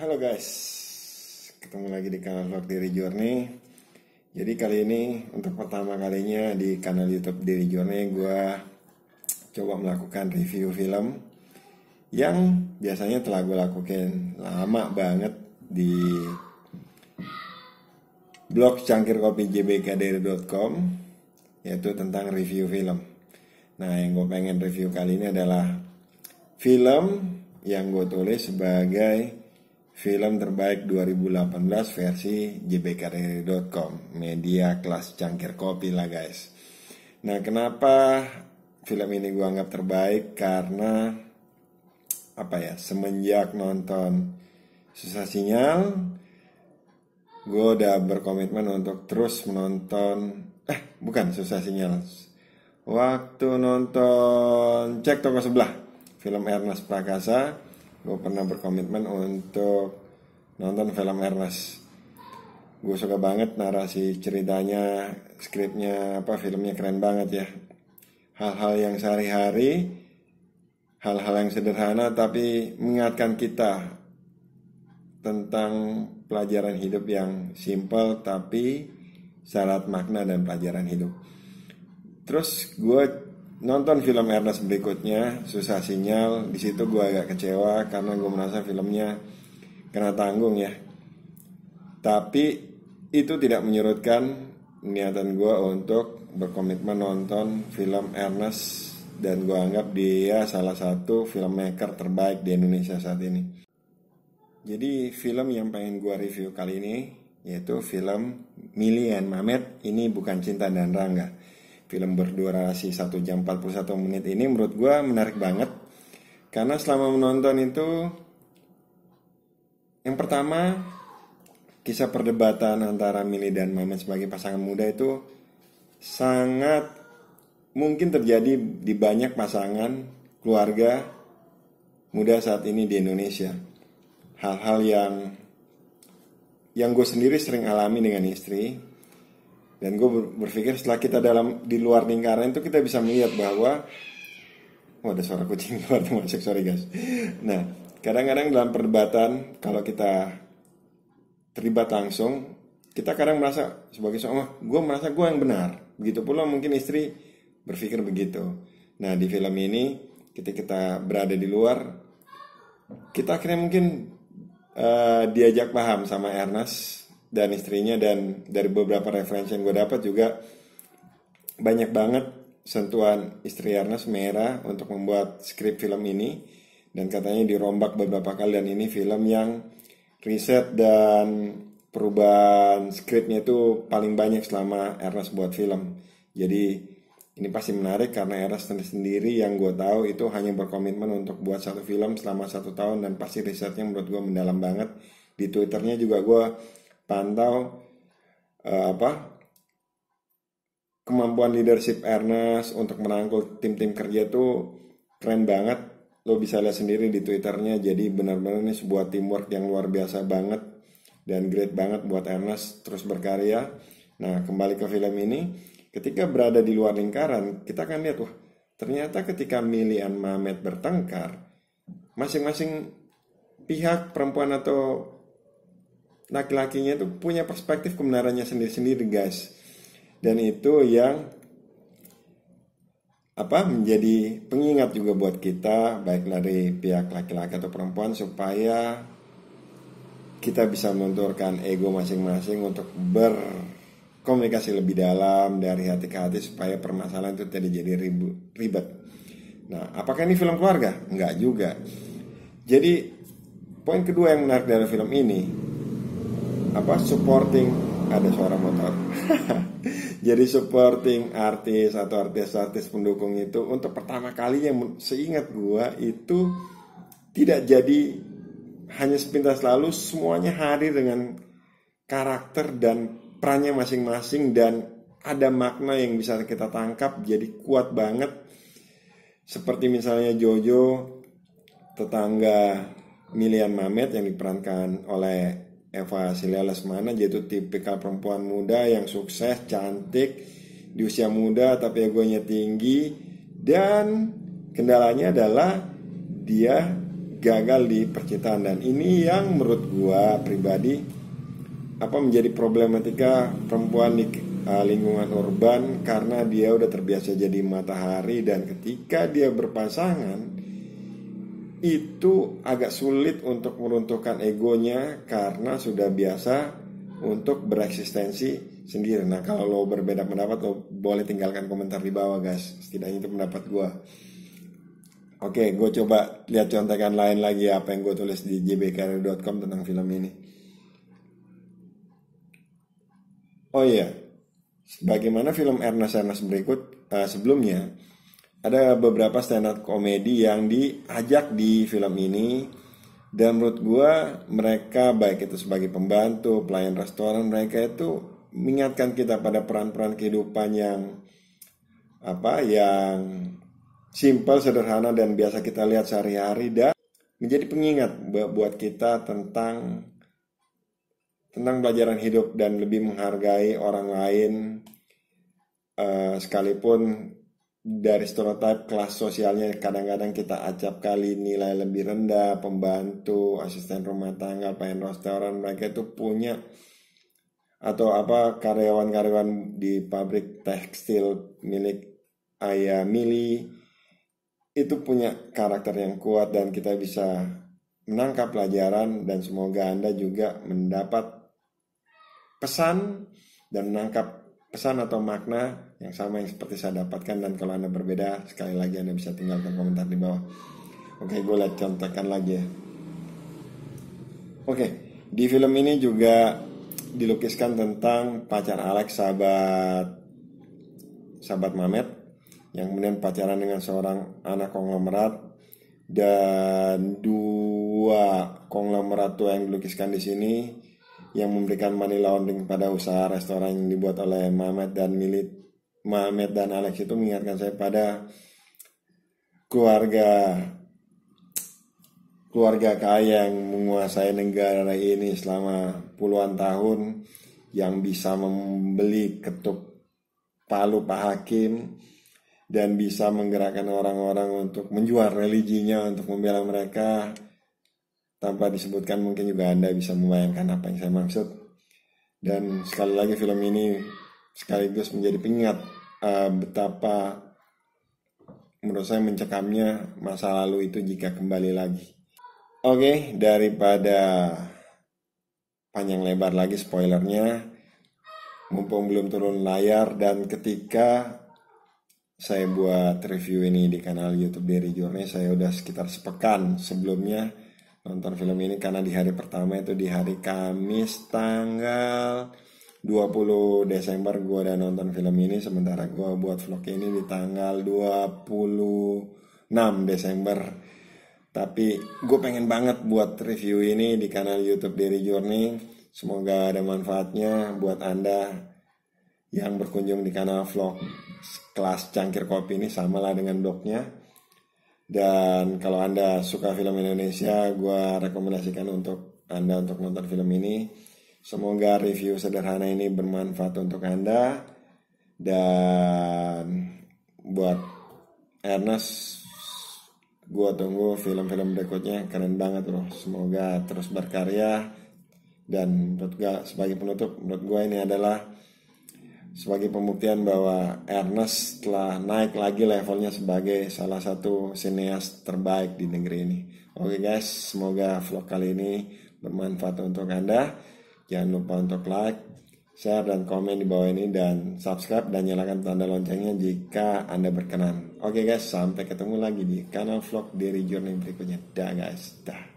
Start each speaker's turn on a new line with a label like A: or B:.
A: Halo guys, ketemu lagi di kanal vlog Diri Journey Jadi kali ini untuk pertama kalinya di kanal youtube Diri Journey Gue coba melakukan review film Yang biasanya telah gue lakukan lama banget di blog cangkir kopi jbkdiri.com Yaitu tentang review film Nah yang gue pengen review kali ini adalah film yang gue tulis sebagai film terbaik 2018 versi jbkri.com media kelas cangkir kopi lah guys nah kenapa film ini gue anggap terbaik karena apa ya semenjak nonton susah sinyal gue udah berkomitmen untuk terus menonton eh bukan susah sinyal waktu nonton cek toko sebelah film Ernest Prakasa gue pernah berkomitmen untuk nonton film Ernest gue suka banget narasi ceritanya skripnya apa filmnya keren banget ya hal-hal yang sehari-hari hal-hal yang sederhana tapi mengingatkan kita tentang pelajaran hidup yang simple tapi syarat makna dan pelajaran hidup terus gue nonton film Ernest berikutnya susah sinyal di situ gue agak kecewa karena gue merasa filmnya kena tanggung ya tapi itu tidak menyurutkan niatan gue untuk berkomitmen nonton film Ernest dan gue anggap dia salah satu filmmaker terbaik di Indonesia saat ini. Jadi film yang pengen gue review kali ini yaitu film Mili and Mamet ini bukan cinta dan Rangga. Film berdurasi 1 jam 41 menit ini menurut gue menarik banget karena selama menonton itu yang pertama, kisah perdebatan antara Mili dan Mamet sebagai pasangan muda itu sangat mungkin terjadi di banyak pasangan keluarga muda saat ini di Indonesia. Hal-hal yang yang gue sendiri sering alami dengan istri dan gue berpikir setelah kita dalam di luar lingkaran itu kita bisa melihat bahwa oh, ada suara kucing keluar masuk sorry guys. Nah kadang-kadang dalam perdebatan kalau kita terlibat langsung kita kadang merasa sebagai seorang gue merasa gue yang benar begitu pula mungkin istri berpikir begitu nah di film ini ketika kita berada di luar kita akhirnya mungkin uh, diajak paham sama Ernest dan istrinya dan dari beberapa referensi yang gue dapat juga banyak banget sentuhan istri Ernest Merah untuk membuat skrip film ini dan katanya dirombak beberapa kali dan ini film yang riset dan perubahan skripnya itu paling banyak selama Eras buat film jadi ini pasti menarik karena Eras sendiri yang gue tahu itu hanya berkomitmen untuk buat satu film selama satu tahun dan pasti risetnya menurut gue mendalam banget di twitternya juga gue pantau uh, apa kemampuan leadership Ernest untuk merangkul tim-tim kerja itu keren banget lo bisa lihat sendiri di twitternya jadi benar-benar ini sebuah teamwork yang luar biasa banget dan great banget buat Ernest terus berkarya nah kembali ke film ini ketika berada di luar lingkaran kita akan lihat wah ternyata ketika Mili dan Mamet bertengkar masing-masing pihak perempuan atau laki-lakinya itu punya perspektif kebenarannya sendiri-sendiri guys dan itu yang apa menjadi pengingat juga buat kita baik dari pihak laki-laki atau perempuan supaya kita bisa menunturkan ego masing-masing untuk berkomunikasi lebih dalam dari hati ke hati supaya permasalahan itu tidak jadi ribet. Nah, apakah ini film keluarga? Enggak juga. Jadi poin kedua yang menarik dari film ini apa supporting ada suara motor. Jadi supporting artis atau artis-artis pendukung itu untuk pertama kali yang seingat gua itu tidak jadi hanya sepintas lalu semuanya hadir dengan karakter dan perannya masing-masing dan ada makna yang bisa kita tangkap jadi kuat banget seperti misalnya Jojo tetangga Milian Mamet yang diperankan oleh Eva Silialesmana Lesmana yaitu tipikal perempuan muda yang sukses, cantik, di usia muda tapi egonya tinggi dan kendalanya adalah dia gagal di percintaan dan ini yang menurut gua pribadi apa menjadi problematika perempuan di uh, lingkungan urban karena dia udah terbiasa jadi matahari dan ketika dia berpasangan itu agak sulit untuk meruntuhkan egonya karena sudah biasa untuk bereksistensi sendiri. Nah kalau lo berbeda pendapat lo boleh tinggalkan komentar di bawah guys. Setidaknya itu pendapat gue. Oke, gue coba lihat contekan lain lagi ya, apa yang gue tulis di jbkarir.com tentang film ini. Oh iya, bagaimana film Ernest Ernest berikut uh, sebelumnya, ada beberapa stand up komedi yang diajak di film ini dan menurut gue mereka baik itu sebagai pembantu pelayan restoran mereka itu mengingatkan kita pada peran-peran kehidupan yang apa yang simple sederhana dan biasa kita lihat sehari-hari dan menjadi pengingat buat kita tentang tentang pelajaran hidup dan lebih menghargai orang lain eh, sekalipun dari stereotip kelas sosialnya kadang-kadang kita acap kali nilai lebih rendah, pembantu, asisten rumah tangga, pengen restoran mereka itu punya atau apa karyawan-karyawan di pabrik tekstil milik ayah Mili itu punya karakter yang kuat dan kita bisa menangkap pelajaran dan semoga Anda juga mendapat pesan dan menangkap pesan atau makna yang sama yang seperti saya dapatkan dan kalau Anda berbeda sekali lagi Anda bisa tinggalkan komentar di bawah. Oke, gue lihat contohkan lagi ya. Oke, di film ini juga dilukiskan tentang pacar Alex sahabat sahabat Mamet yang kemudian pacaran dengan seorang anak konglomerat dan dua konglomerat tua yang dilukiskan di sini yang memberikan money laundering pada usaha restoran yang dibuat oleh Mamet dan Milit Muhammad dan Alex itu mengingatkan saya pada keluarga keluarga kaya yang menguasai negara ini selama puluhan tahun yang bisa membeli ketuk palu Pak Hakim dan bisa menggerakkan orang-orang untuk menjual religinya untuk membela mereka tanpa disebutkan mungkin juga Anda bisa membayangkan apa yang saya maksud dan sekali lagi film ini sekaligus menjadi pengingat uh, betapa menurut saya mencekamnya masa lalu itu jika kembali lagi. Oke, okay, daripada panjang lebar lagi spoilernya, mumpung belum turun layar dan ketika saya buat review ini di kanal YouTube dari Journey, saya udah sekitar sepekan sebelumnya nonton film ini karena di hari pertama itu di hari Kamis tanggal 20 Desember gue udah nonton film ini sementara gue buat vlog ini di tanggal 26 Desember tapi gue pengen banget buat review ini di kanal YouTube Diri Journey semoga ada manfaatnya buat anda yang berkunjung di kanal vlog kelas cangkir kopi ini sama lah dengan blognya dan kalau anda suka film Indonesia gue rekomendasikan untuk anda untuk nonton film ini Semoga review sederhana ini bermanfaat untuk Anda dan buat Ernest gue tunggu film-film berikutnya keren banget loh. semoga terus berkarya dan menurut gue sebagai penutup menurut gue ini adalah sebagai pembuktian bahwa Ernest telah naik lagi levelnya sebagai salah satu sineas terbaik di negeri ini. Oke okay guys, semoga vlog kali ini bermanfaat untuk Anda. Jangan lupa untuk like, share, dan komen di bawah ini, dan subscribe dan nyalakan tanda loncengnya jika Anda berkenan. Oke guys, sampai ketemu lagi di kanal vlog dari Journey berikutnya. Dah guys, dah.